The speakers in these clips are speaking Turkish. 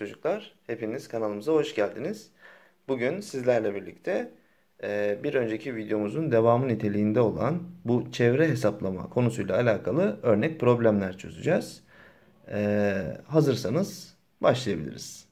çocuklar. Hepiniz kanalımıza hoş geldiniz. Bugün sizlerle birlikte e, bir önceki videomuzun devamı niteliğinde olan bu çevre hesaplama konusuyla alakalı örnek problemler çözeceğiz. E, hazırsanız başlayabiliriz.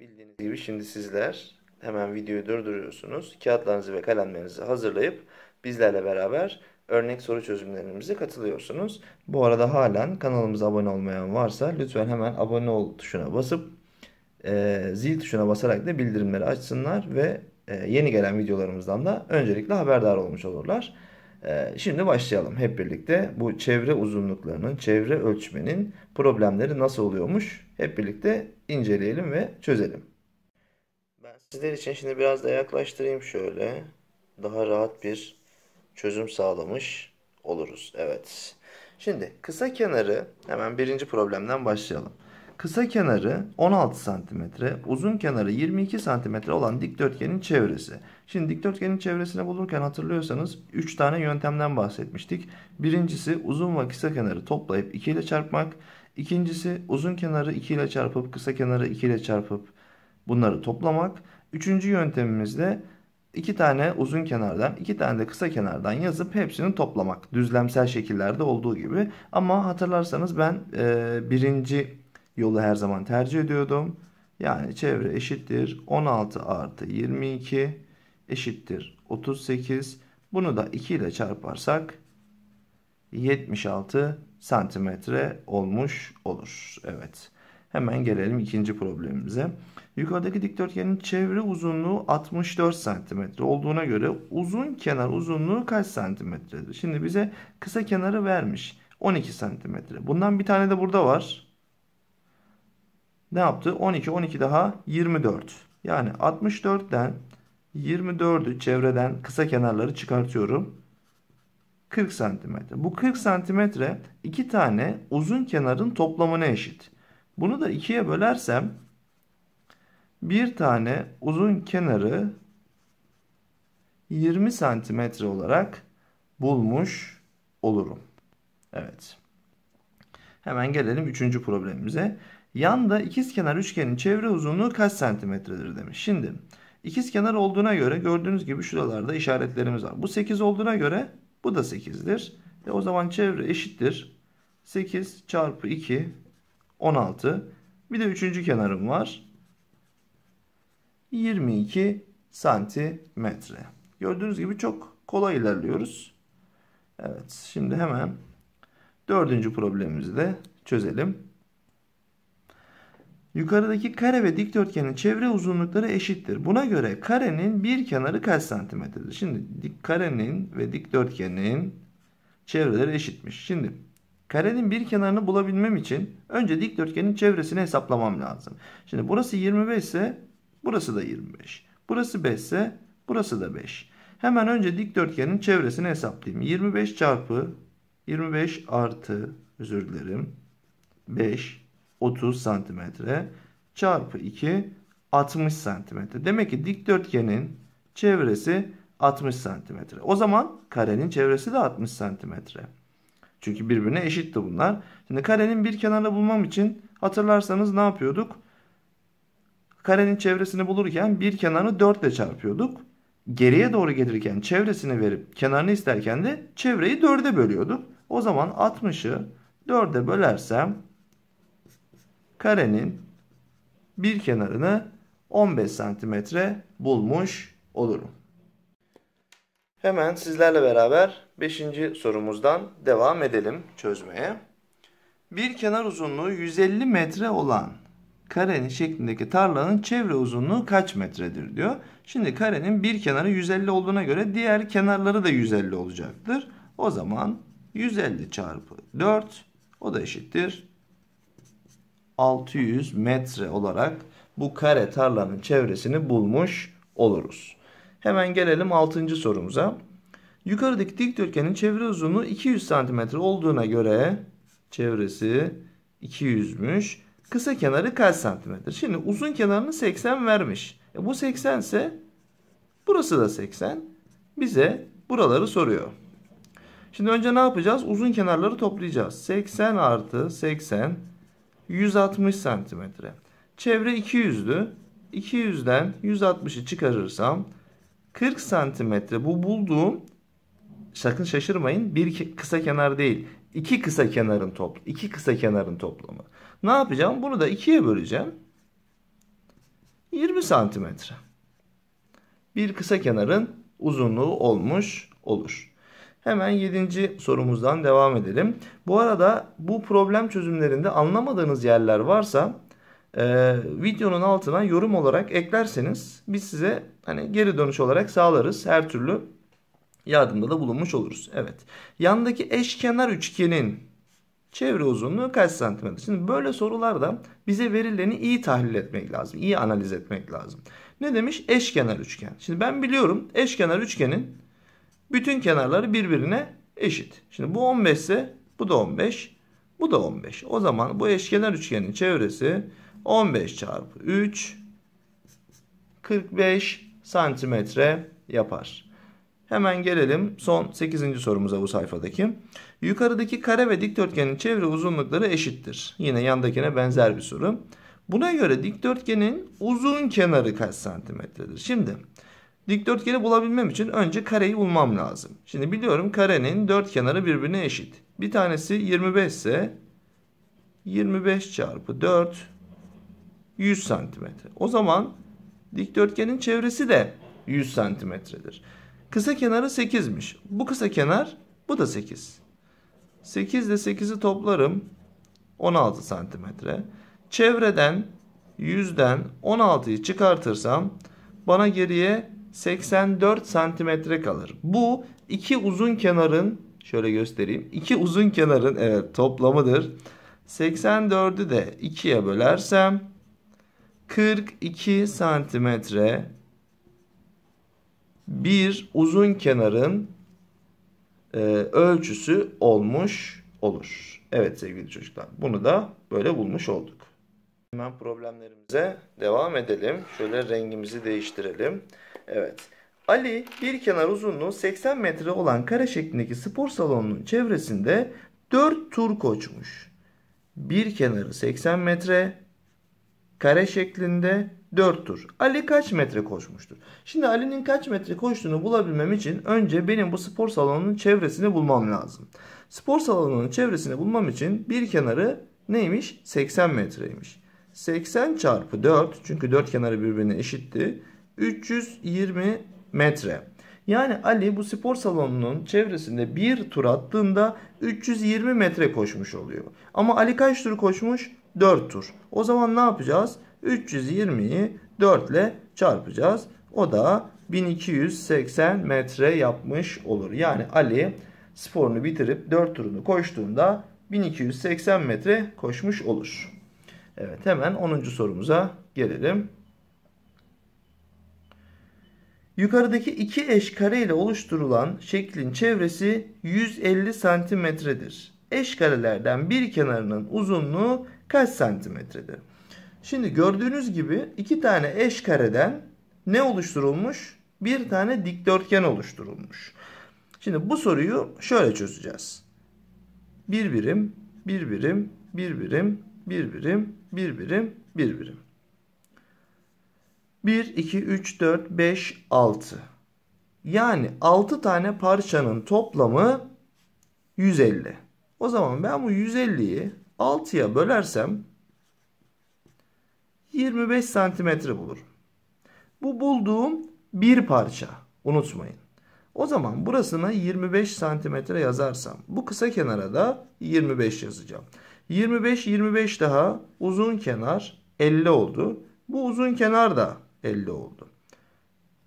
Bildiğiniz gibi şimdi sizler hemen videoyu durduruyorsunuz. Kağıtlarınızı ve kalemlerinizi hazırlayıp bizlerle beraber örnek soru çözümlerimize katılıyorsunuz. Bu arada halen kanalımıza abone olmayan varsa lütfen hemen abone ol tuşuna basıp e, zil tuşuna basarak da bildirimleri açsınlar ve e, yeni gelen videolarımızdan da öncelikle haberdar olmuş olurlar. E, şimdi başlayalım hep birlikte bu çevre uzunluklarının, çevre ölçmenin problemleri nasıl oluyormuş hep birlikte inceleyelim ve çözelim. Ben sizler için şimdi biraz da yaklaştırayım şöyle. Daha rahat bir çözüm sağlamış oluruz. Evet. Şimdi kısa kenarı hemen birinci problemden başlayalım. Kısa kenarı 16 cm, uzun kenarı 22 cm olan dikdörtgenin çevresi. Şimdi dikdörtgenin çevresini bulurken hatırlıyorsanız 3 tane yöntemden bahsetmiştik. Birincisi uzun ve kısa kenarı toplayıp 2 ile çarpmak. İkincisi uzun kenarı 2 ile çarpıp kısa kenarı 2 ile çarpıp bunları toplamak. Üçüncü yöntemimizde iki tane uzun kenardan, iki tane de kısa kenardan yazıp hepsini toplamak. Düzlemsel şekillerde olduğu gibi. Ama hatırlarsanız ben e, birinci yolu her zaman tercih ediyordum. Yani çevre eşittir 16 artı 22 eşittir 38. Bunu da 2 ile çarparsak 76 santimetre olmuş olur. Evet. Hemen gelelim ikinci problemimize. Yukarıdaki dikdörtgenin çevre uzunluğu 64 cm olduğuna göre uzun kenar uzunluğu kaç cm'dir? Şimdi bize kısa kenarı vermiş. 12 cm. Bundan bir tane de burada var. Ne yaptı? 12, 12 daha 24. Yani 64'ten 24'ü çevreden kısa kenarları çıkartıyorum. 40 cm. Bu 40 cm iki tane uzun kenarın toplamına eşit. Bunu da ikiye bölersem bir tane uzun kenarı 20 santimetre olarak bulmuş olurum. Evet. Hemen gelelim üçüncü problemimize. Yanda ikizkenar üçgenin çevre uzunluğu kaç santimetredir demiş. Şimdi ikizkenar olduğuna göre gördüğünüz gibi şuralarda işaretlerimiz var. Bu 8 olduğuna göre bu da 8'dir. E o zaman çevre eşittir. 8 çarpı 2 16. Bir de üçüncü kenarım var. 22 santimetre. Gördüğünüz gibi çok kolay ilerliyoruz. Evet şimdi hemen dördüncü problemimizi de çözelim. Yukarıdaki kare ve dikdörtgenin çevre uzunlukları eşittir. Buna göre karenin bir kenarı kaç santimetredir? Şimdi dik karenin ve dikdörtgenin çevreleri eşitmiş. Şimdi karenin bir kenarını bulabilmem için önce dikdörtgenin çevresini hesaplamam lazım. Şimdi burası 25 ise Burası da 25. Burası 5 ise burası da 5. Hemen önce dikdörtgenin çevresini hesaplayayım. 25 çarpı 25 artı özür dilerim 5 30 santimetre çarpı 2 60 santimetre. Demek ki dikdörtgenin çevresi 60 santimetre. O zaman karenin çevresi de 60 santimetre. Çünkü birbirine eşitti bunlar. Şimdi karenin bir kenarını bulmam için hatırlarsanız ne yapıyorduk? Karenin çevresini bulurken bir kenarını 4 ile çarpıyorduk. Geriye doğru gelirken çevresini verip kenarını isterken de çevreyi 4'e bölüyorduk. O zaman 60'ı 4'e bölersem karenin bir kenarını 15 santimetre bulmuş olurum. Hemen sizlerle beraber 5. sorumuzdan devam edelim çözmeye. Bir kenar uzunluğu 150 metre olan karenin şeklindeki tarlanın çevre uzunluğu kaç metredir diyor. Şimdi karenin bir kenarı 150 olduğuna göre diğer kenarları da 150 olacaktır. O zaman 150 çarpı 4 o da eşittir 600 metre olarak bu kare tarlanın çevresini bulmuş oluruz. Hemen gelelim 6. sorumuza. Yukarıdaki dikdörtgenin çevre uzunluğu 200 cm olduğuna göre çevresi 200'müş. Kısa kenarı kaç santimetre? Şimdi uzun kenarını 80 vermiş. E bu 80 ise burası da 80. Bize buraları soruyor. Şimdi önce ne yapacağız? Uzun kenarları toplayacağız. 80 artı 80 160 santimetre. Çevre 200'dü. 200'den 160'ı çıkarırsam 40 santimetre bu bulduğum sakın şaşırmayın bir kısa kenar değil. İki kısa kenarın toplu. iki kısa kenarın toplamı. Ne yapacağım? Bunu da 2'ye böleceğim. 20 santimetre. Bir kısa kenarın uzunluğu olmuş olur. Hemen 7. sorumuzdan devam edelim. Bu arada bu problem çözümlerinde anlamadığınız yerler varsa e, videonun altına yorum olarak eklerseniz biz size hani geri dönüş olarak sağlarız. Her türlü yardımda da bulunmuş oluruz. Evet. Yandaki eşkenar üçgenin çevre uzunluğu kaç santimetre? Şimdi böyle sorularda bize verilerini iyi tahlil etmek lazım. iyi analiz etmek lazım. Ne demiş? Eşkenar üçgen. Şimdi ben biliyorum eşkenar üçgenin bütün kenarları birbirine eşit. Şimdi bu 15 ise bu da 15. Bu da 15. O zaman bu eşkenar üçgenin çevresi 15 çarpı 3 45 santimetre yapar. Hemen gelelim son 8. sorumuza bu sayfadaki. Yukarıdaki kare ve dikdörtgenin çevre uzunlukları eşittir. Yine yandakine benzer bir soru. Buna göre dikdörtgenin uzun kenarı kaç santimetredir? Şimdi dikdörtgeni bulabilmem için önce kareyi bulmam lazım. Şimdi biliyorum karenin dört kenarı birbirine eşit. Bir tanesi 25 ise 25 çarpı 4 100 santimetre. O zaman dikdörtgenin çevresi de 100 santimetredir. Kısa kenarı 8'miş. Bu kısa kenar bu da 8. 8 ile 8'i toplarım 16 santimetre. Çevreden 100'den 16'yı çıkartırsam bana geriye 84 santimetre kalır. Bu iki uzun kenarın şöyle göstereyim. İki uzun kenarın evet toplamıdır. 84'ü de 2'ye bölersem 42 santimetre bir uzun kenarın e, ölçüsü olmuş olur. Evet sevgili çocuklar bunu da böyle bulmuş olduk. Hemen problemlerimize devam edelim. Şöyle rengimizi değiştirelim. Evet. Ali bir kenar uzunluğu 80 metre olan kare şeklindeki spor salonunun çevresinde 4 tur koşmuş. Bir kenarı 80 metre kare şeklinde 4'tür. Ali kaç metre koşmuştur? Şimdi Ali'nin kaç metre koştuğunu bulabilmem için önce benim bu spor salonunun çevresini bulmam lazım. Spor salonunun çevresini bulmam için bir kenarı neymiş? 80 metreymiş. 80 çarpı 4 çünkü dört kenarı birbirine eşitti. 320 metre. Yani Ali bu spor salonunun çevresinde bir tur attığında 320 metre koşmuş oluyor. Ama Ali kaç tur koşmuş? 4 tur. O zaman ne yapacağız? 320'yi 4 ile çarpacağız. O da 1280 metre yapmış olur. Yani Ali sporunu bitirip 4 turunu koştuğunda 1280 metre koşmuş olur. Evet hemen 10. sorumuza gelelim. Yukarıdaki iki eş kare ile oluşturulan şeklin çevresi 150 santimetredir. Eş karelerden bir kenarının uzunluğu kaç santimetredir? Şimdi gördüğünüz gibi iki tane eş kareden ne oluşturulmuş? Bir tane dikdörtgen oluşturulmuş. Şimdi bu soruyu şöyle çözeceğiz. Bir birim, bir birim, bir birim, bir birim, bir birim, bir birim. 1, 2, 3, 4, 5, 6. Yani 6 tane parçanın toplamı 150. O zaman ben bu 150'yi 6'ya bölersem 25 santimetre bulur. Bu bulduğum bir parça. Unutmayın. O zaman burasına 25 santimetre yazarsam bu kısa kenara da 25 yazacağım. 25 25 daha uzun kenar 50 oldu. Bu uzun kenar da 50 oldu.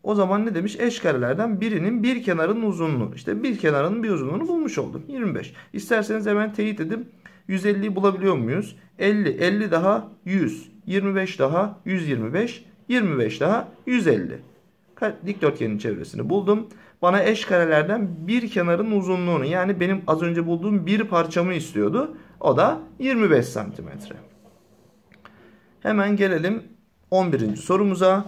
O zaman ne demiş? Eşkarelerden birinin bir kenarın uzunluğu. İşte bir kenarın bir uzunluğunu bulmuş oldum. 25. İsterseniz hemen teyit edip 150'yi bulabiliyor muyuz? 50. 50 daha 100. 25 daha 125, 25 daha 150. Dikdörtgenin çevresini buldum. Bana eş karelerden bir kenarın uzunluğunu yani benim az önce bulduğum bir parçamı istiyordu. O da 25 santimetre. Hemen gelelim 11. sorumuza.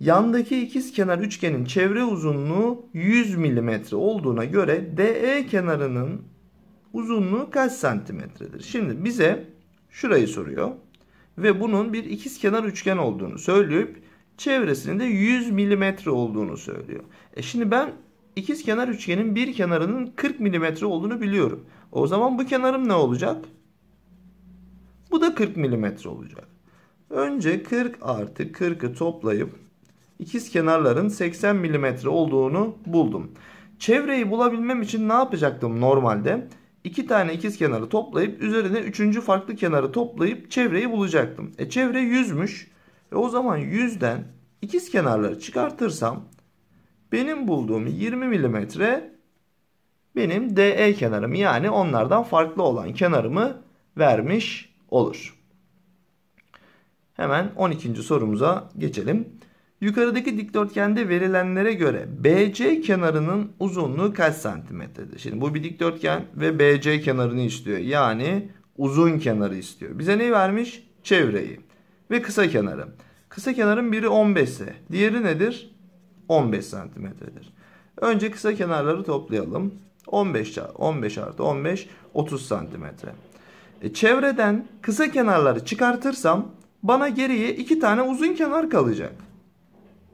Yandaki ikiz kenar üçgenin çevre uzunluğu 100 milimetre olduğuna göre DE kenarının uzunluğu kaç santimetredir? Şimdi bize şurayı soruyor ve bunun bir ikizkenar üçgen olduğunu söyleyip çevresinin de 100 milimetre olduğunu söylüyor. E şimdi ben ikizkenar üçgenin bir kenarının 40 milimetre olduğunu biliyorum. O zaman bu kenarım ne olacak? Bu da 40 milimetre olacak. Önce 40 artı 40'ı toplayıp ikiz kenarların 80 milimetre olduğunu buldum. Çevreyi bulabilmem için ne yapacaktım normalde? iki tane ikiz kenarı toplayıp üzerine üçüncü farklı kenarı toplayıp çevreyi bulacaktım. E çevre 100'müş. E o zaman 100'den ikiz kenarları çıkartırsam benim bulduğum 20 milimetre benim DE kenarım yani onlardan farklı olan kenarımı vermiş olur. Hemen 12. sorumuza geçelim. Yukarıdaki dikdörtgende verilenlere göre BC kenarının uzunluğu kaç santimetredir? Şimdi bu bir dikdörtgen ve BC kenarını istiyor. Yani uzun kenarı istiyor. Bize neyi vermiş? Çevreyi ve kısa kenarı. Kısa kenarın biri 15 ise diğeri nedir? 15 santimetredir. Önce kısa kenarları toplayalım. 15 15 artı 15 30 santimetre. E, çevreden kısa kenarları çıkartırsam bana geriye iki tane uzun kenar kalacak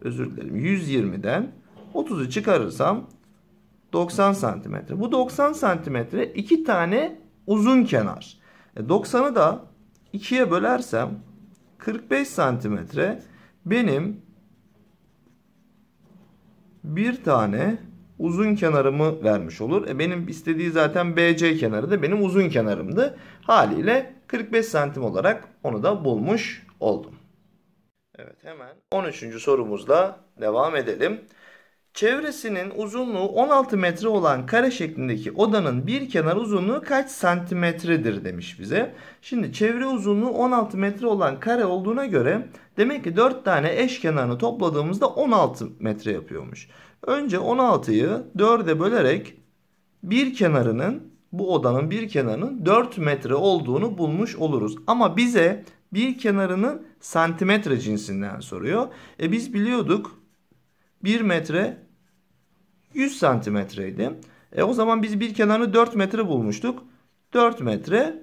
özür dilerim 120'den 30'u çıkarırsam 90 santimetre. Bu 90 santimetre iki tane uzun kenar. 90'ı e, da 2'ye bölersem 45 santimetre benim bir tane uzun kenarımı vermiş olur. E benim istediği zaten BC kenarı da benim uzun kenarımdı. Haliyle 45 santim olarak onu da bulmuş oldum. Evet hemen 13. sorumuzla devam edelim. Çevresinin uzunluğu 16 metre olan kare şeklindeki odanın bir kenar uzunluğu kaç santimetredir demiş bize. Şimdi çevre uzunluğu 16 metre olan kare olduğuna göre demek ki 4 tane eş kenarını topladığımızda 16 metre yapıyormuş. Önce 16'yı 4'e bölerek bir kenarının bu odanın bir kenarının 4 metre olduğunu bulmuş oluruz. Ama bize bir kenarının santimetre cinsinden soruyor. E biz biliyorduk 1 metre 100 santimetreydi. E o zaman biz bir kenarını 4 metre bulmuştuk. 4 metre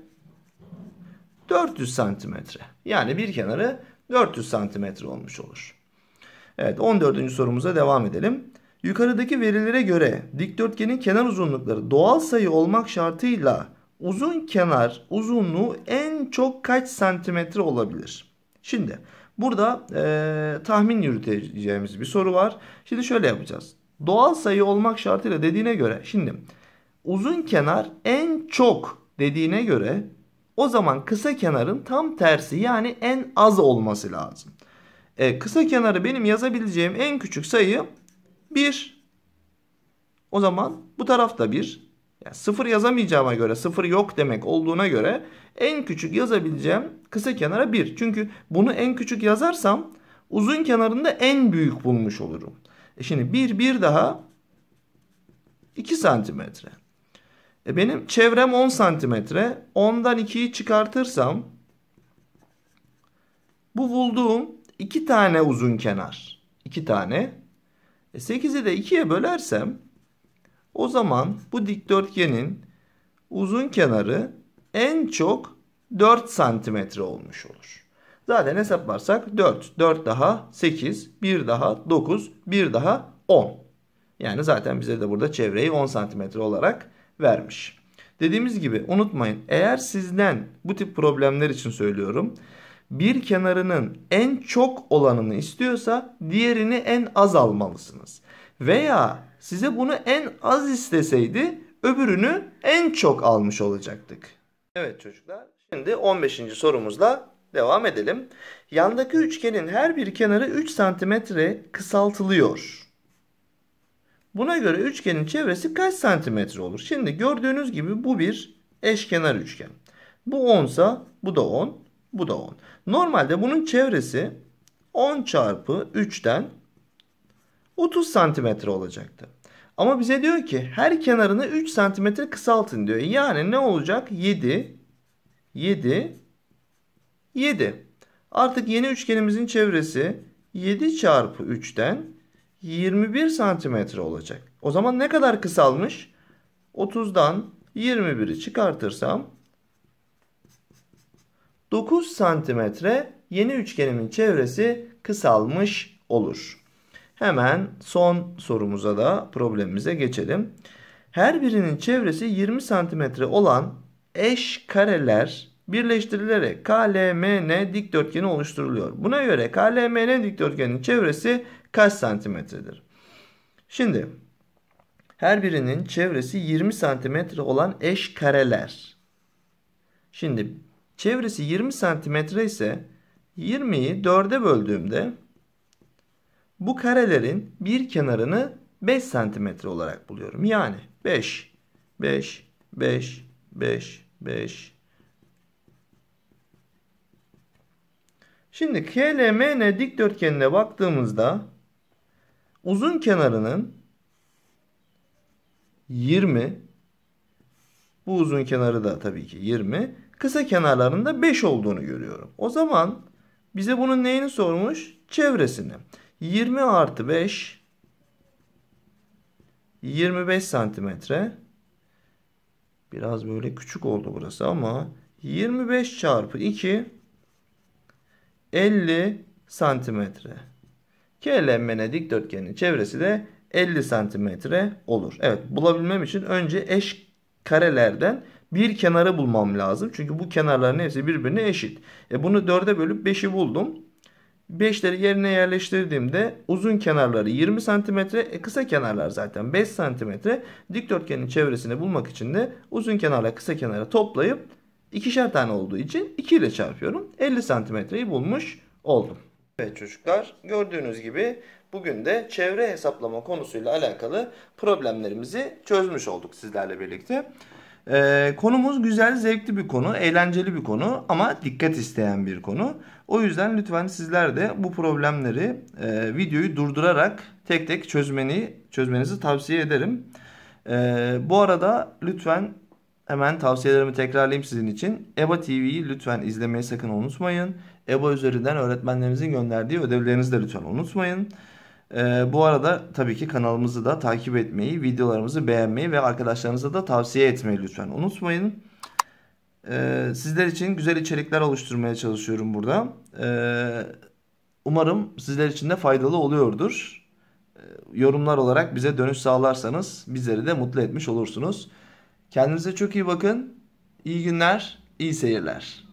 400 santimetre. Yani bir kenarı 400 santimetre olmuş olur. Evet 14. sorumuza devam edelim. Yukarıdaki verilere göre dikdörtgenin kenar uzunlukları doğal sayı olmak şartıyla uzun kenar uzunluğu en çok kaç santimetre olabilir? Şimdi burada e, tahmin yürüteceğimiz bir soru var. Şimdi şöyle yapacağız. Doğal sayı olmak şartıyla dediğine göre şimdi uzun kenar en çok dediğine göre o zaman kısa kenarın tam tersi yani en az olması lazım. E, kısa kenarı benim yazabileceğim en küçük sayı 1. O zaman bu tarafta da 1. Yani sıfır yazamayacağıma göre sıfır yok demek olduğuna göre en küçük yazabileceğim kısa kenara 1. Çünkü bunu en küçük yazarsam uzun kenarında en büyük bulmuş olurum. E şimdi 1 1 daha 2 santimetre. E benim çevrem 10 santimetre. 10'dan 2'yi çıkartırsam bu bulduğum 2 tane uzun kenar. 2 tane. E 8'i de 2'ye bölersem o zaman bu dikdörtgenin uzun kenarı en çok 4 santimetre olmuş olur. Zaten hesaplarsak 4. 4 daha 8, 1 daha 9, 1 daha 10. Yani zaten bize de burada çevreyi 10 santimetre olarak vermiş. Dediğimiz gibi unutmayın eğer sizden bu tip problemler için söylüyorum. Bir kenarının en çok olanını istiyorsa diğerini en az almalısınız. Veya size bunu en az isteseydi öbürünü en çok almış olacaktık. Evet çocuklar şimdi 15. sorumuzla devam edelim. Yandaki üçgenin her bir kenarı 3 santimetre kısaltılıyor. Buna göre üçgenin çevresi kaç santimetre olur? Şimdi gördüğünüz gibi bu bir eşkenar üçgen. Bu 10 sa bu da 10, bu da 10. Normalde bunun çevresi 10 çarpı 3'ten 30 santimetre olacaktı. Ama bize diyor ki her kenarını 3 santimetre kısaltın diyor. Yani ne olacak? 7, 7, 7. Artık yeni üçgenimizin çevresi 7 çarpı 3'ten 21 santimetre olacak. O zaman ne kadar kısalmış? 30'dan 21'i çıkartırsam 9 santimetre yeni üçgenimin çevresi kısalmış olur. Hemen son sorumuza da problemimize geçelim. Her birinin çevresi 20 cm olan eş kareler birleştirilerek KLMN dikdörtgeni oluşturuluyor. Buna göre KLMN dikdörtgenin çevresi kaç santimetredir? Şimdi her birinin çevresi 20 santimetre olan eş kareler. Şimdi çevresi 20 santimetre ise 20'yi 4'e böldüğümde bu karelerin bir kenarını 5 cm olarak buluyorum. Yani 5, 5, 5, 5, 5. Şimdi KLMN dikdörtgenine baktığımızda uzun kenarının 20 bu uzun kenarı da tabii ki 20 kısa kenarlarında 5 olduğunu görüyorum. O zaman bize bunun neyini sormuş? Çevresini. 20 artı 5 25 santimetre. Biraz böyle küçük oldu burası ama 25 çarpı 2 50 santimetre. Kelemene dikdörtgenin çevresi de 50 santimetre olur. Evet bulabilmem için önce eş karelerden bir kenarı bulmam lazım. Çünkü bu kenarların hepsi birbirine eşit. E bunu 4'e bölüp 5'i buldum. 5'leri yerine yerleştirdiğimde uzun kenarları 20 cm, e, kısa kenarlar zaten 5 cm. Dikdörtgenin çevresini bulmak için de uzun kenarla kısa kenara toplayıp ikişer tane olduğu için 2 ile çarpıyorum. 50 cm'yi bulmuş oldum. Evet çocuklar gördüğünüz gibi bugün de çevre hesaplama konusuyla alakalı problemlerimizi çözmüş olduk sizlerle birlikte. E, konumuz güzel, zevkli bir konu, eğlenceli bir konu ama dikkat isteyen bir konu. O yüzden lütfen sizler de bu problemleri e, videoyu durdurarak tek tek çözmeni çözmenizi tavsiye ederim. E, bu arada lütfen hemen tavsiyelerimi tekrarlayayım sizin için. EBA TV'yi lütfen izlemeyi sakın unutmayın. EBA üzerinden öğretmenlerimizin gönderdiği ödevlerinizi de lütfen unutmayın. Ee, bu arada tabii ki kanalımızı da takip etmeyi, videolarımızı beğenmeyi ve arkadaşlarınıza da tavsiye etmeyi lütfen unutmayın. Ee, sizler için güzel içerikler oluşturmaya çalışıyorum burada. Ee, umarım sizler için de faydalı oluyordur. Ee, yorumlar olarak bize dönüş sağlarsanız bizleri de mutlu etmiş olursunuz. Kendinize çok iyi bakın. İyi günler, iyi seyirler.